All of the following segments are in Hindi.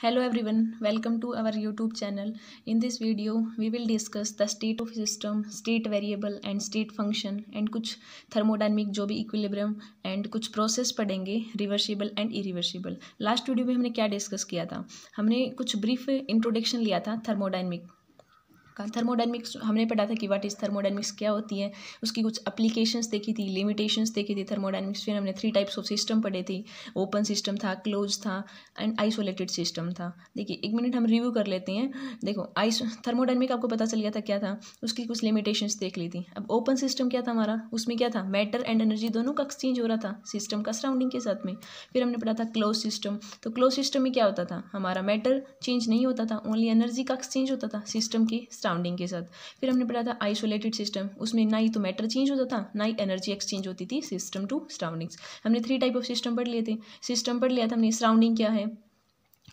hello everyone welcome to our youtube channel in this video we will discuss the state of system state variable and state function and कुछ thermodynamic जो भी equilibrium and कुछ process पढ़ेंगे reversible and irreversible last video में हमने क्या discuss किया था हमने कुछ brief introduction लिया था thermodynamic आपका थर्मोडाइनमिक्स हमने पढ़ा था कि वाट इज़ थर्मोडाइनमिक्स क्या होती है उसकी कुछ अप्लीकेशंस देखी थी लिमिटेशंस देखी थी थर्मोडाइनमिक्स फिर हमने थ्री टाइप्स ऑफ सिस्टम पढ़े थे ओपन सिस्टम था क्लोज था एंड आइसोलेटेड सिस्टम था देखिए एक मिनट हम रिव्यू कर लेते हैं देखो आइस थर्मोडाइनमिक आपको पता चल गया था क्या था उसकी कुछ लिमिटेशंस देख ली थी अब ओपन सिस्टम क्या था हमारा उसमें क्या था मैटर एंड एनर्जी दोनों का एक्सचेंज हो रहा था सिस्टम का सराउंडिंग के साथ में फिर हमने पढ़ा था क्लोज सिस्टम तो क्लोज सिस्टम में क्या होता था हमारा मैटर चेंज नहीं होता था ओनली एनर्जी का एक्सचेंज होता था सिस्टम के साउंडिंग के साथ फिर हमने पढ़ा था आइसोलेटेड सिस्टम उसमें ना ही तो मैटर चेंज होता था ना ही एनर्जी एक्सचेंज होती थी सिस्टम टू सराउंडिंग्स हमने थ्री टाइप ऑफ सिस्टम पढ़ लिए थे सिस्टम पढ़ लिया था हमने सराउंडिंग क्या है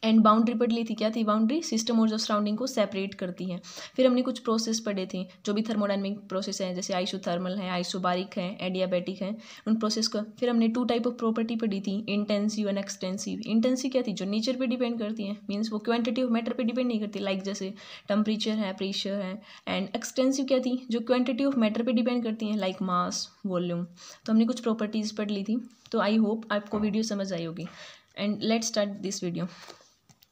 एंड बाउंड्री पढ़ ली थी क्या थी बाउंड्री सिस्टम और जो सराउंडिंग को सेपरेट करती है फिर हमने कुछ प्रोसेस पढ़े थे जो भी थर्मोडाइनमिक प्रोसेस हैं जैसे है आइसो बारिक है एडियाबैटिक है उन प्रोसेस को फिर हमने टू टाइप ऑफ प्रॉपर्टी पढ़ी थी इंटेंसिव एंड एक्सटेंसिव इंटेंसिव क्या थी जो नेचर पर डिपेंड करती हैं मीन्स वो क्वान्टिटी ऑफ मैटर पर डिपेंड नहीं करती लाइक like जैसे टेम्परेचर है प्रेशर है एंड एक्सटेंसिव क्या थी जो क्वान्टिटी ऑफ मैटर पर डिपेंड करती हैं लाइक मास वॉल्यूम तो हमने कुछ प्रॉपर्टीज़ पढ़ ली थी तो आई होप आपको वीडियो समझ आई होगी and let's start this video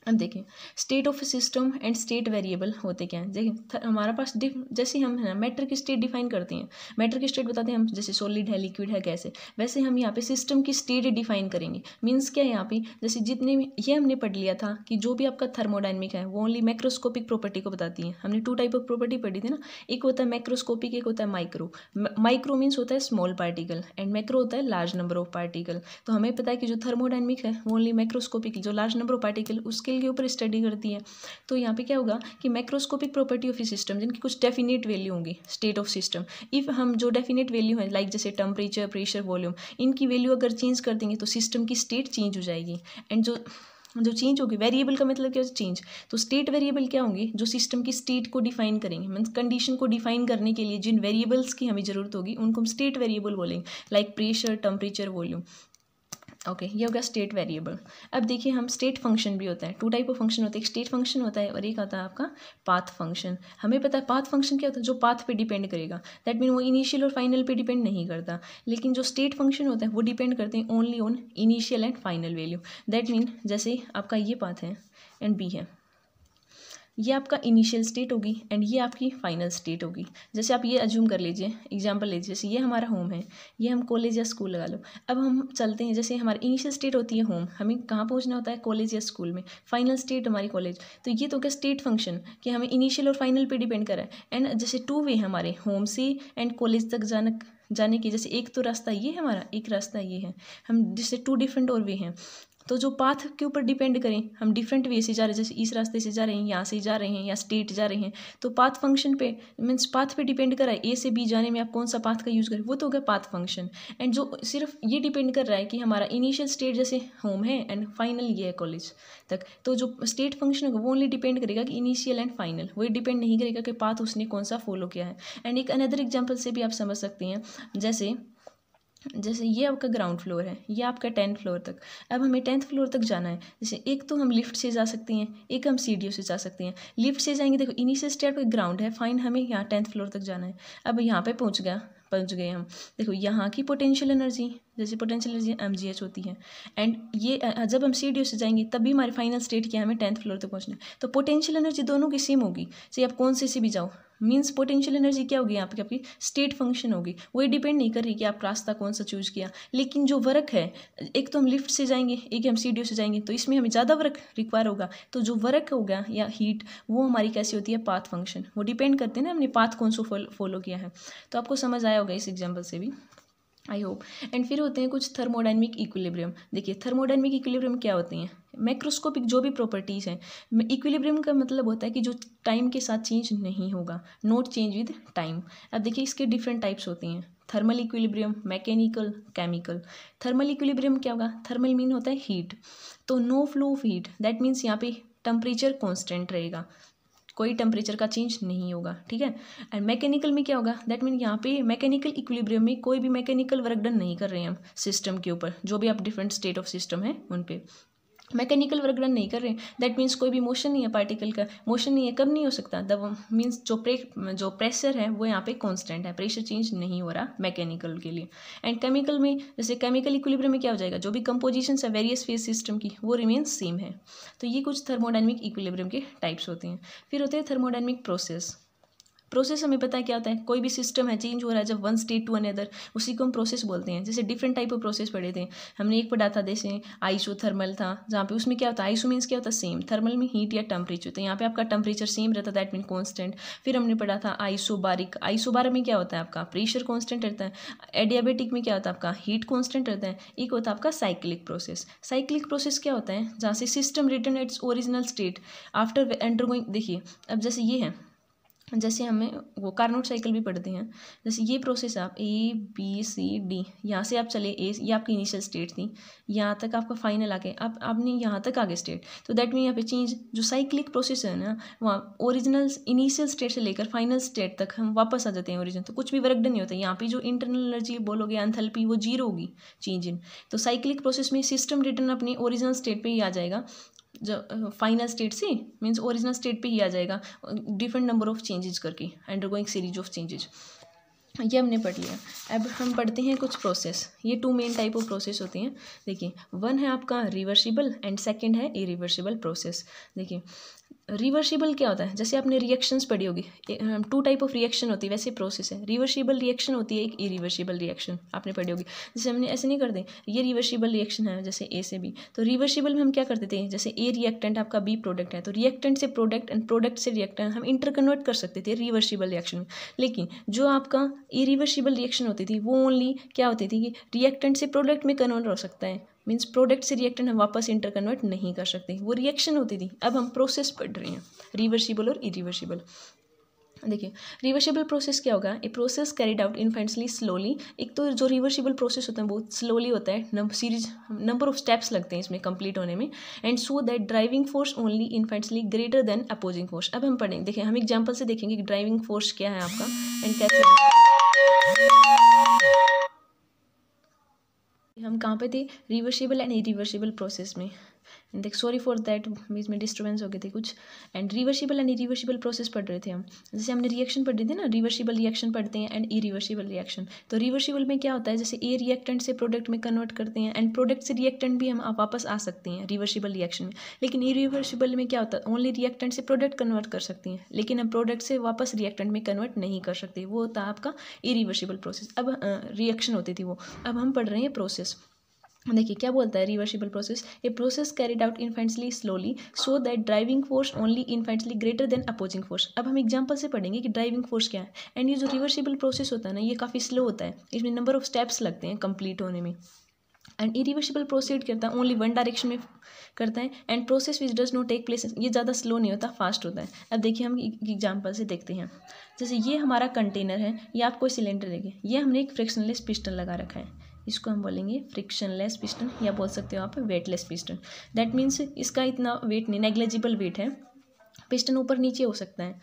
अब देखें state of system and state variable होते क्या हैं देखें हमारा पास डिफ जैसे हम है ना मैटर की स्टेट डिफाइन करते हैं मैटर की स्टेट बताते हैं हम जैसे सॉलिड है लिक्विड है कैसे वैसे हम यहाँ पे सिस्टम की स्टेट डिफाइन करेंगे मीन्स क्या है यहाँ पे जैसे जितने ये हमने पढ़ लिया था कि जो भी आपका थर्मोडाइनमिक है वो ओनली मैक्रोस्कोपिक प्रॉपर्टी को बताती है हमने टू टाइप ऑफ प्रॉपर्टी पढ़ी थी ना एक होता है मैक्रोस्कोपिक एक होता है माइक्रो माइक्रो मीन्स होता है स्मॉल पार्टिकल एंड मैक्रो होता है लार्ज नंबर ऑफ पार्टिकल तो हमें पता है कि जो थर्मोडाइनमिक है वो ओनली मैक्रोस्कोपिक जो लार्ज नंबर ऑफ पार्टिकल उसके स्केल के ऊपर स्टडी करती है तो यहाँ पे क्या होगा कि macroscopic property of a system जिनकी कुछ डेफिनेट वैल्यू होंगी स्टेट ऑफ सिस्टम इफ़ हम जो डेफिनेट वैल्यू है लाइक जैसे टेम्परेचर प्रेशर वॉल्यूम इनकी वैल्यू अगर चेंज कर देंगे तो सिस्टम की स्टेट चेंज हो जाएगी एंड जो जो चेंज होगी वेरिएबल का मतलब क्या है चेंज तो स्टेट वेरिएबल क्या होंगे जो सिस्टम की स्टेट को डिफाइन करेंगे मीन्स कंडीशन को डिफाइन करने के लिए जिन वेरिएबल्स की हमें ज़रूरत होगी उनको हम स्टेट वेरिएबल बोलेंगे like pressure temperature volume okay okay, ये हो गया स्टेट वेरिएबल अब देखिए हम स्टेट फंक्शन भी होता है टू टाइप ऑफ फंक्शन होता है एक स्टेट फंक्शन होता है और एक होता है आपका पाथ फंक्शन हमें पता है पाथ फंक्शन क्या होता है जो पाथ पे डिपेंड करेगा दैट मीन वो इनिशियल और फाइनल पे डिपेंड नहीं करता लेकिन जो स्टेट फंक्शन होता है वो डिपेंड करते हैं only on initial and final value that mean जैसे आपका ये पाथ है एंड बी है ये आपका इनिशियल स्टेट होगी एंड ये आपकी फाइनल स्टेट होगी जैसे आप ये अज्यूम कर लीजिए एग्जाम्पल लीजिए जैसे ये हमारा होम है ये हम कॉलेज या स्कूल लगा लो अब हम चलते हैं जैसे हमारी इनिशियल स्टेट होती है होम हमें कहाँ पहुँचना होता है कॉलेज या स्कूल में फाइनल स्टेट हमारी कॉलेज तो ये तो क्या स्टेट फंक्शन कि हमें इनिशियल और फाइनल पर डिपेंड करा है एंड जैसे टू वे हमारे होम से एंड कॉलेज तक जाने जाने की जैसे एक तो रास्ता ये है हमारा एक रास्ता ये है हम जैसे टू डिफरेंट और वे हैं तो जो पाथ के ऊपर डिपेंड करें हम डिफरेंट वे से जा रहे हैं जैसे इस रास्ते से जा रहे हैं यहाँ से जा रहे हैं या स्टेट जा रहे हैं तो पाथ फंक्शन पे मीन्स पाथ पे डिपेंड कर रहा है ए से बी जाने में आप कौन सा पाथ का यूज़ करें वो तो हो गया पाथ फंक्शन एंड जो सिर्फ ये डिपेंड कर रहा है कि हमारा इनिशियल स्टेट जैसे होम है एंड फाइनल ये है कॉलेज तक तो जो स्टेट फंक्शन होगा वो ओनली डिपेंड करेगा कि इनिशियल एंड फाइनल वो डिपेंड नहीं करेगा कि पाथ उसने कौन सा फॉलो किया है एंड एक अनदर एग्जाम्पल से भी आप समझ सकते हैं जैसे जैसे ये आपका ग्राउंड फ्लोर है ये आपका टेंथ फ्लोर तक अब हमें टेंथ फ्लोर तक जाना है जैसे एक तो हम लिफ्ट से जा सकती हैं एक हम सी से जा सकती हैं लिफ्ट से जाएंगे देखो इनिशियल स्टेप पे ग्राउंड है फाइन हमें यहाँ टेंथ फ्लोर तक जाना है अब यहाँ पर पहुँच गया पहुँच गए हम देखो यहाँ की पोटेंशियल एनर्जी जैसे potential energy M G H होती है एंड ये जब हम सी डी ओ से जाएंगे तभी हमारे फाइनल स्टेट क्या है हमें टेंथ फ्लोर तक पहुँचना है तो पोटेंशियल एनर्जी दोनों की सेम होगी चाहे आप कौन से से भी जाओ मीन्स पोटेंशियल एनर्जी क्या होगी यहाँ आपकी स्टेट फंक्शन होगी वही डिपेंड नहीं कर रही कि आप रास्ता कौन सा चूज किया लेकिन जो वर्क है एक तो हम लिफ्ट से जाएंगे एक हम सी से जाएंगे तो इसमें हमें ज़्यादा वर्क रिक्वायर होगा तो जो वर्क होगा या हीट वो हमारी कैसी होती है पाथ फंक्शन वो डिपेंड करते हैं ना हमने पाथ कौन सा फॉलो किया है तो आपको समझ आया होगा इस एग्जाम्पल से भी आई होप एंड फिर होते हैं कुछ थर्मोडाइनमिक इक्विलिब्रियम देखिए थर्मोडाइनमिक इक्विलिब्रियम क्या होती हैं मैक्रोस्कोपिक जो भी प्रॉपर्टीज़ हैं इक्विलिब्रियम का मतलब होता है कि जो टाइम के साथ चेंज नहीं होगा नोट चेंज विद टाइम अब देखिए इसके डिफरेंट टाइप्स होती हैं thermal equilibrium mechanical chemical thermal equilibrium क्या होगा थर्मल मीन होता है हीट तो no flow of heat that means यहाँ पे टेम्परेचर कॉन्स्टेंट रहेगा कोई टेम्परेचर का चेंज नहीं होगा ठीक है एंड मैकेनिकल में क्या होगा दैट मीन यहाँ पे मैकेनिकल इक्विलिब्रियम में कोई भी मैकेनिकल वर्क डन नहीं कर रहे हैं हम सिस्टम के ऊपर जो भी आप डिफरेंट स्टेट ऑफ सिस्टम है उन पर मैकेनिकल वर्कडन नहीं कर रहे हैं दैट मीन्स कोई भी मोशन नहीं है पार्टिकल का मोशन नहीं है कब नहीं हो सकता द मीन्स जो प्रे जो प्रेशर है वो यहाँ पे कांस्टेंट है प्रेशर चेंज नहीं हो रहा मैकेनिकल के लिए एंड केमिकल में जैसे केमिकल इक्विलिब्रियम में क्या हो जाएगा जो भी कंपोजिशन है वेरियस फेज सिस्टम की वो रिमेन्स सेम है तो ये कुछ थर्मोडाइनमिक इक्विलिब्रियम के टाइप्स होते हैं फिर होते हैं थर्मोडाइनमिक प्रोसेस प्रोसेस हमें पता है क्या होता है कोई भी सिस्टम है चेंज हो रहा है जब वन स्टेट टू अनदर उसी को हम प्रोसेस बोलते हैं जैसे डिफरेंट टाइप ऑफ प्रोसेस पढ़े थे हमने एक पढ़ा था जैसे आइसो थर्मल था जहाँ पे उसमें क्या होता है आइसो मीन्स क्या होता है सेम थर्मल में हीट या टेम्परेचर तो यहाँ पे आपका टेम्परेचर सेम रहता दैट मीन कॉन्स्टेंट फिर हमने पढ़ा था आइसो बारिक आइसो बार में क्या होता है आपका प्रेशर कॉन्स्टेंट रहता है एडियाबेटिक में क्या होता है आपका हीट कॉन्स्टेंट रहता है एक होता है आपका साइक्लिक प्रोसेस साइक्लिक प्रोसेस क्या होता है जहाँ से system return its original state after undergoing देखिए अब जैसे ये है जैसे हमें वो कार्नोट साइकिल भी पढ़ते हैं जैसे ये प्रोसेस आप ए बी सी डी यहाँ से आप चले ए ये आपकी इनिशियल स्टेट थी यहाँ तक आपका फाइनल आ गया आप आपने यहाँ तक आगे स्टेट तो दैट मीन यहाँ पे चेंज जो साइक्लिक प्रोसेस है ना वहाँ ओरिजिनल इनिशियल स्टेट से लेकर फाइनल स्टेट तक हम वापस आ जाते हैं ओरिजिन तो कुछ भी वर्कडन नहीं होता यहाँ पे जो इंटरनल एनर्जी बोलोगे एंथेल्पी वो जीरो होगी चेंज इन तो साइक्लिक प्रोसेस में सिस्टम रिटर्न अपने ओरिजिनल स्टेट पर ही आ जाएगा जब फाइनल स्टेट से मीन्स ओरिजिनल स्टेट पे ही आ जाएगा डिफरेंट नंबर ऑफ चेंजेस करके अंडरगोइंग सीरीज ऑफ चेंजेस ये हमने पढ़ लिया अब हम पढ़ते हैं कुछ प्रोसेस ये two main type of process होते हैं देखिए वन है आपका रिवर्सिबल एंड सेकंड है इरिवर्सिबल प्रोसेस देखिए रिवर्सिबल क्या होता है जैसे आपने रिएक्शंस पढ़ी होगी टू टाइप ऑफ रिएक्शन होती है वैसे प्रोसेस है रिवर्सिबल रिएक्शन होती है एक इरिवर्सिबल रिएक्शन आपने पढ़ी होगी जैसे हमने ऐसे नहीं कर दें ये रिवर्सिबल रिएक्शन है जैसे ए से बी तो रिवर्सिबल में हम क्या करते थे जैसे ए रिएक्टेंट आपका बी प्रोडक्ट है तो रिएक्टेंट से प्रोडक्ट एंड प्रोडक्ट से रिएक्टेंट हम इंटरकन्वर्ट कर सकते थे रिवर्सिबल रिएक्शन में लेकिन जो आपका इरिवर्सिबल रिएक्शन होती थी वो ओनली क्या होती थी कि रिएक्टेंट से प्रोडक्ट में कन्वर्ट हो सकता है मीन्स प्रोडक्ट से रिएक्टेंट हम वापस इंटर कन्वर्ट नहीं कर सकते वो रिएक्शन होती थी अब हम प्रोसेस पढ़ रहे हैं रिवर्सिबल और इरिवर्सिबल देखिए रिवर्सिबल प्रोसेस क्या होगा a process carried out infinitely slowly एक तो जो रिवर्सिबल प्रोसेस होता है बहुत स्लोली होता है सीरीज नंबर ऑफ स्टेप्स लगते हैं इसमें कंप्लीट होने में and so that driving force only infinitely greater than opposing force अब हम पढ़ेंगे देखिए हम एग्जाम्पल से देखेंगे कि ड्राइविंग फोर्स क्या है आपका एंड कैसे हम कहाँ पे थे रिवर्सिबल एंड रिवर्सिबल प्रोसेस में देख सॉरी फॉर दैट बीच में डिस्टर्बेंस हो गए थे कुछ and reversible and reversible process पढ़ रहे थे हम जैसे हमने रिएक्शन पढ़ रहे थे ना रिवर्सिबल रिएक्शन पढ़ते हैं एंड ई रिवर्सिबल रिएक्शन तो रिवर्सिबल में क्या होता है जैसे ए रिएक्टेंट से प्रोडक्ट में कन्वर्ट करते हैं एंड प्रोडक्ट से रिएक्टेंट भी हम वापस आ सकते हैं रिवर्सिबल रिएक्शन में लेकिन इरिवर्सिबल रिवर्सिबल में क्या होता है ओनली रिएक्टेंट से प्रोडक्ट कन्वर्ट कर सकते हैं लेकिन हम प्रोडक्ट से वापस रिएक्टेंट में कन्वर्ट नहीं कर सकते वो होता है आपका इरिवर्सिबल रिवर्सिबल प्रोसेस अब रिएक्शन होती थी वो अब हम पढ़ रहे हैं प्रोसेस देखिए क्या बोलता है reversible process a process carried out infinitely slowly so that driving force only infinitely greater than opposing force अब हम एग्जांपल से पढ़ेंगे कि ड्राइविंग फोर्स क्या है एंड ये जो रिवर्सिबल प्रोसेस होता है ना ये काफ़ी स्लो होता है इसमें नंबर ऑफ स्टेप्स लगते हैं कंप्लीट होने में एंड इरिवर्सिबल प्रोसीड करता है ओनली वन डायरेक्शन में करता है and process which does not take place ये ज़्यादा स्लो नहीं होता फास्ट होता है अब देखिए हम एग्जाम्पल से देखते हैं जैसे ये हमारा कंटेनर है या आप कोई सिलेंडर देखिए ये हमने एक फ्रिक्शनलेस पिस्टन लगा रखा है इसको हम बोलेंगे फ्रिक्शनलेस पिस्टन या बोल सकते हो आप वेटलेस पिस्टन दैट मीन्स इसका इतना वेट नहीं नेग्लेजिबल वेट है पिस्टन ऊपर नीचे हो सकता है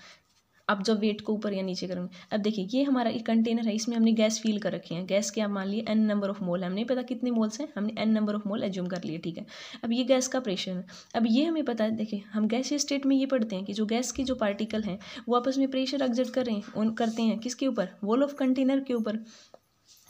आप जब वेट को ऊपर या नीचे करेंगे अब देखिए ये हमारा एक कंटेनर है इसमें हमने गैस फील कर रखी है गैस के आप मान लिए एन नंबर ऑफ मोल है हमने पता कितने मोल्स हैं हमने N number of mole assume कर लिए ठीक है अब ये गैस का प्रेशर है अब ये हमें पता है देखिए हम गैस स्टेट में ये पढ़ते हैं कि जो गैस के जो पार्टिकल हैं वो आपस में प्रेशर एग्जिट कर रहे हैं उन करते हैं किसके ऊपर वॉल ऑफ कंटेनर के ऊपर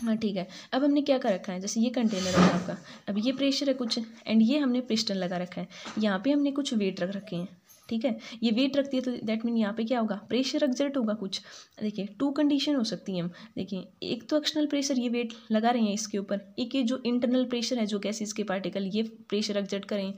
हाँ ठीक है अब हमने क्या कर रखा है जैसे ये कंटेनर है आपका अब ये प्रेशर है कुछ एंड ये हमने पिस्टन लगा रखा है यहाँ पे हमने कुछ वेट रख रखे हैं ठीक है ये वेट रखती है तो दैट मीन यहाँ पे क्या होगा प्रेशर एग्जर्ट होगा कुछ देखिए टू कंडीशन हो सकती है हम देखिए एक तो एक्सटर्नल प्रेशर ये वेट लगा रहे हैं इसके ऊपर एक ये जो इंटरनल प्रेशर है जो गैसेस के पार्टिकल ये प्रेशर एग्जर्ट करें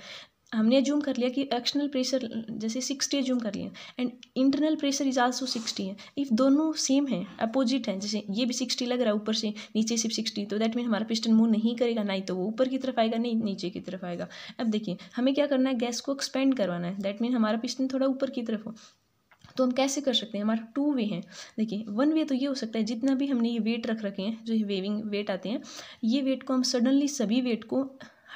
हमने जूम कर लिया कि एक्सटर्नल प्रेशर जैसे सिक्सटी जूम कर लिया and internal pressure is also sixty है इफ़ दोनों सेम है अपोजिट है जैसे ये भी सिक्सटी लग रहा है ऊपर से नीचे सिर्फ सिक्सटी तो दैट मीन हमारा पिस्टन मूव नहीं करेगा ना ही तो वो ऊपर की तरफ आएगा नहीं नीचे की तरफ आएगा अब देखिए हमें क्या करना है गैस को एक्सपेंड करवाना है दैट मीन हमारा पिस्टन थोड़ा ऊपर की तरफ हो तो हम कैसे कर सकते हैं हमारा टू वे है देखिए वन वे तो ये हो सकता है जितना भी हमने ये वेट रख रखे हैं जो ये वेविंग वेट आते हैं ये वेट को हम सडनली सभी वेट को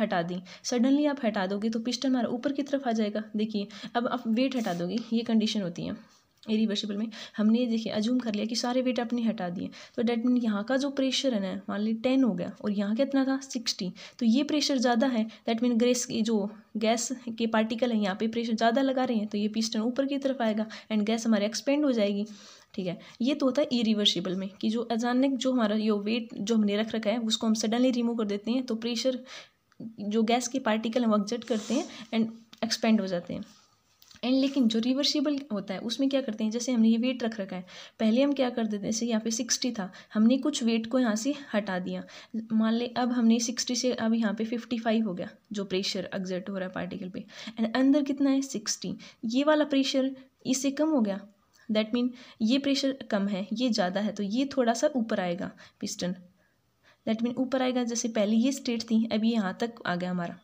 हटा दी सडनली आप हटा दोगे तो पिस्टन हमारा ऊपर की तरफ आ जाएगा देखिए अब आप वेट हटा दोगे ये कंडीशन होती है इरिवर्सिबल में हमने ये देखिए अजूम कर लिया कि सारे वेट आपने हटा दिए तो डेट मीन यहाँ का जो प्रेशर है ना मान ली टेन हो गया और यहाँ कितना था सिक्सटी तो ये प्रेशर ज़्यादा है दैट मीन ग्रेस की जो गैस के पार्टिकल हैं यहाँ पे प्रेशर ज़्यादा लगा रहे हैं तो ये पिस्टन ऊपर की तरफ आएगा एंड गैस हमारे एक्सपेंड हो जाएगी ठीक है ये तो होता है इरिवर्सिबल में कि जो अचानक जो हमारा ये वेट जो हमने रख रखा है उसको हम सडनली रिमूव कर देते हैं तो प्रेशर जो गैस के पार्टिकल हम एग्जट करते हैं एंड एक्सपेंड हो जाते हैं एंड लेकिन जो रिवर्सिबल होता है उसमें क्या करते हैं जैसे हमने ये वेट रख रखा है पहले हम क्या कर देते हैं जैसे यहाँ पे सिक्सटी था हमने कुछ वेट को यहाँ से हटा दिया मान ले अब हमने सिक्सटी से अब यहाँ पे फिफ्टी फाइव हो गया जो प्रेशर एग्जर्ट हो रहा है पार्टिकल पे एंड अंदर कितना है सिक्सटी ये वाला प्रेशर इससे कम हो गया दैट मीन ये प्रेशर कम है ये ज़्यादा है तो ये थोड़ा सा ऊपर आएगा पिस्टन दैट मीन ऊपर आएगा जैसे पहले ये स्टेट थी अभी यहाँ तक आ गया हमारा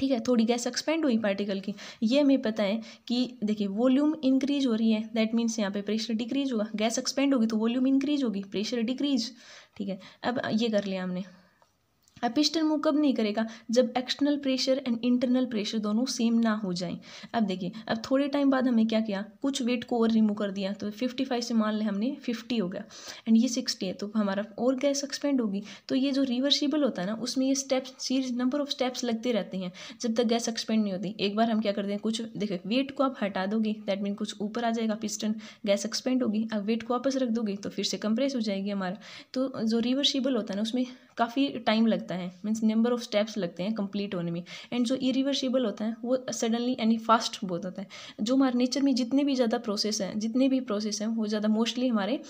ठीक है थोड़ी गैस एक्सपेंड हुई पार्टिकल की ये हमें पता है कि देखिए वॉल्यूम इंक्रीज हो रही है दैट मीन्स यहाँ पे प्रेशर डिक्रीज होगा गैस एक्सपेंड होगी तो वॉल्यूम इंक्रीज होगी प्रेशर डिक्रीज ठीक है अब ये कर लिया हमने एपिस्टल मूव कब नहीं करेगा जब external pressure and internal pressure दोनों सेम ना हो जाएं अब देखिए अब थोड़े टाइम बाद हमें क्या किया कुछ वेट को और रिमूव कर दिया तो फिफ्टी फाइव से मान लें हमने फिफ्टी हो गया एंड ये सिक्सटी है तो हमारा और गैस एक्सपेंड होगी तो ये जो रिवर्सिबल होता है ना उसमें ये steps series number of steps लगते रहते हैं जब तक गैस एक्सपेंड नहीं होती एक बार हम क्या करते हैं कुछ देखिए वेट को आप हटा दोगे दैट मीन कुछ ऊपर आ जाएगा पिस्टन गैस एक्सपेंड होगी अब वेट को वापस रख दोगे तो फिर से कंप्रेस हो जाएगी हमारा तो जो रिवर्सिबल होता है ना उसमें काफ़ी टाइम लगता है मीन्स नंबर ऑफ स्टेप्स लगते हैं कंप्लीट होने में एंड जो इरिवर्सिबल होता है वो सडनली एंड फास्ट बहुत होता है जो हमारे नेचर में जितने भी ज़्यादा प्रोसेस हैं जितने भी प्रोसेस हैं वो ज़्यादा मोस्टली हमारे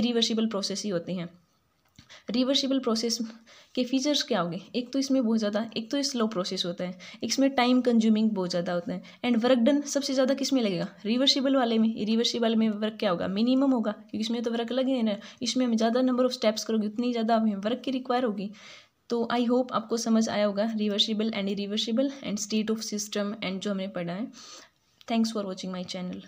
इरिवर्सिबल प्रोसेस ही होते हैं रिवर्सिबल प्रोसेस के फीचर्स क्या होंगे एक तो इसमें बहुत ज़्यादा एक तो स्लो प्रोसेस होता है इसमें टाइम कंज्यूमिंग बहुत ज़्यादा होता है एंड वर्क डन सबसे ज़्यादा किस में लगेगा रिवर्सिबल वाले में रिवर्सिबल में वर्क क्या होगा मिनिमम होगा क्योंकि इसमें तो वर्क लगे ना इसमें हम ज़्यादा नंबर ऑफ स्टेप्स करोगे उतनी ज़्यादा हमें वर्क की रिक्वायर होगी तो आई होप आपको समझ आया होगा reversible and reversible and state of system and जो हमने पढ़ा है thanks for watching my channel